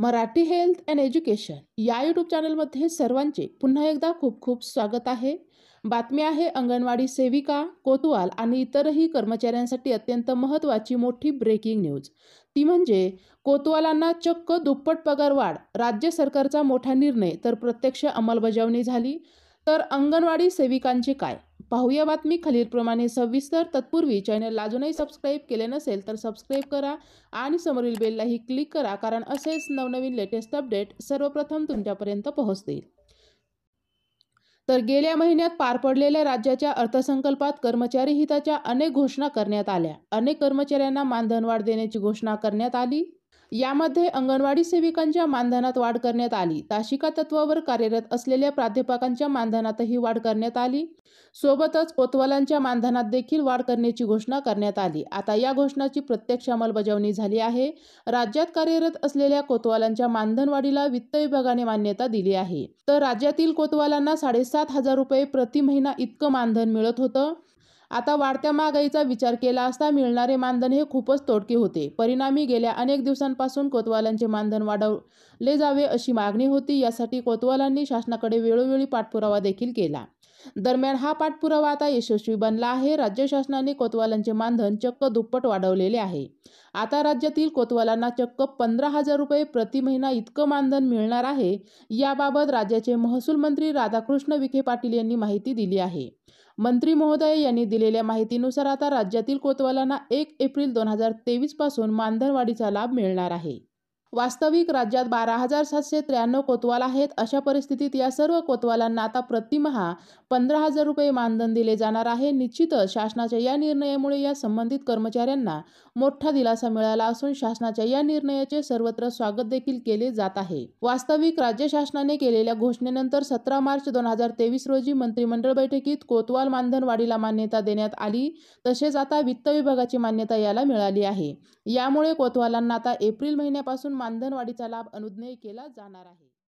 Marathi health and education या YouTube चॅनलमध्ये सर्वांचे पुन्हा एकदा खूप खूप स्वागत आहे बातमी आहे अंगणवाडी सेविका कोतवाल आणि इतरही कर्मचाऱ्यांसाठी अत्यंत महत्त्वाची मोठी ब्रेकिंग न्यूज ती म्हणजे कोतवालांना चक्क दुप्पट पगारवाढ राज्य सरकारचा मोठा निर्णय तर प्रत्यक्ष अंमलबजावणी झाली तर अंगणवाडी सेविकांचे काय पाहूया बातमी खालीलप्रमाणे सविस्तर तत्पूर्वी चॅनलला अजूनही सबस्क्राईब केले नसेल तर सबस्क्राईब करा आणि समोरील बेललाही क्लिक करा कारण असेच नवनवीन लेटेस्ट अपडेट सर्वप्रथम तुमच्यापर्यंत पोहोचतील तर गेल्या महिन्यात पार पडलेल्या राज्याच्या अर्थसंकल्पात कर्मचारी हिताच्या अनेक घोषणा करण्यात आल्या अनेक कर्मचाऱ्यांना मानधनवाढ देण्याची घोषणा करण्यात आली यामध्ये अंगणवाडी सेविकांच्या मानधनात वाढ करण्यात आली ताशिका तत्वावर कार्यरत असलेल्या प्राध्यापकांच्या मानधनातही वाढ करण्यात आली सोबतच कोतवालांच्या मानधनात देखील वाढ करण्याची घोषणा करण्यात आली आता या घोषणाची प्रत्यक्ष अंमलबजावणी झाली आहे राज्यात कार्यरत असलेल्या कोतवालांच्या मानधनवाढीला वित्त विभागाने मान्यता दिली आहे तर राज्यातील कोतवालांना साडेसात हजार रुपये प्रति महिना इतकं मानधन मिळत होतं आता वाढत्या महागाईचा विचार केला असता मिळणारे मानधन हे खूपच तोडके होते परिणामी गेल्या अनेक दिवसांपासून कोतवालांचे मानधन वाढवले जावे अशी मागणी होती यासाठी कोतवालांनी शासनाकडे वेळोवेळी पाठपुरावा देखील केला दरम्यान हा पाठपुरावा आता यशस्वी बनला आहे राज्य शासनाने कोतवालांचे मानधन चक्क दुप्पट वाढवलेले आहे आता राज्यातील कोतवालांना चक्क पंधरा हजार रुपये प्रति महिना इतकं मानधन मिळणार आहे याबाबत राज्याचे महसूल मंत्री राधाकृष्ण विखे पाटील यांनी माहिती दिली आहे मंत्री महोदय यांनी दिलेल्या माहितीनुसार आता राज्यातील कोतवालांना एक एप्रिल दोन हजार तेवीसपासून मानधनवाढीचा लाभ मिळणार आहे वास्तविक राज्यात बारा हजार सातशे त्र्याण्णव कोतवाल आहेत अशा परिस्थितीत या सर्व कोतवालांना आता प्रतिमहा पंधरा हजार रुपये मानधन दिले जाणार आहे निश्चितच शासनाच्या या निर्णयामुळे या संबंधित कर्मचाऱ्यांना मोठा दिलासा मिळाला असून शासनाच्या या निर्णयाचे सर्वत्र स्वागत देखील केले जात आहे वास्तविक राज्य शासनाने केलेल्या घोषणेनंतर सतरा मार्च दोन हजार तेवीस रोजी मंत्रिमंडळ बैठकीत कोतवाल मानधन वाढीला मान्यता देण्यात आली तसेच आता वित्त विभागाची मान्यता याला मिळाली आहे यामुळे कोतवालांना आता एप्रिल महिन्यापासून मानधनवाढीचा लाभ अनुज्ञेय केला जाणार आहे